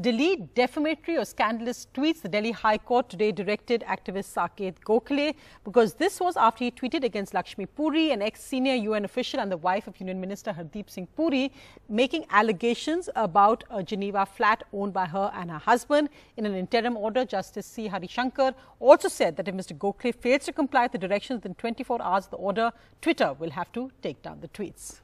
delete defamatory or scandalous tweets, the Delhi High Court today directed activist Saket Gokhale because this was after he tweeted against Lakshmi Puri, an ex-senior UN official and the wife of Union Minister Hardeep Singh Puri, making allegations about a Geneva flat owned by her and her husband. In an interim order, Justice C. Harishankar also said that if Mr. Gokhale fails to comply with the directions within 24 hours of the order, Twitter will have to take down the tweets.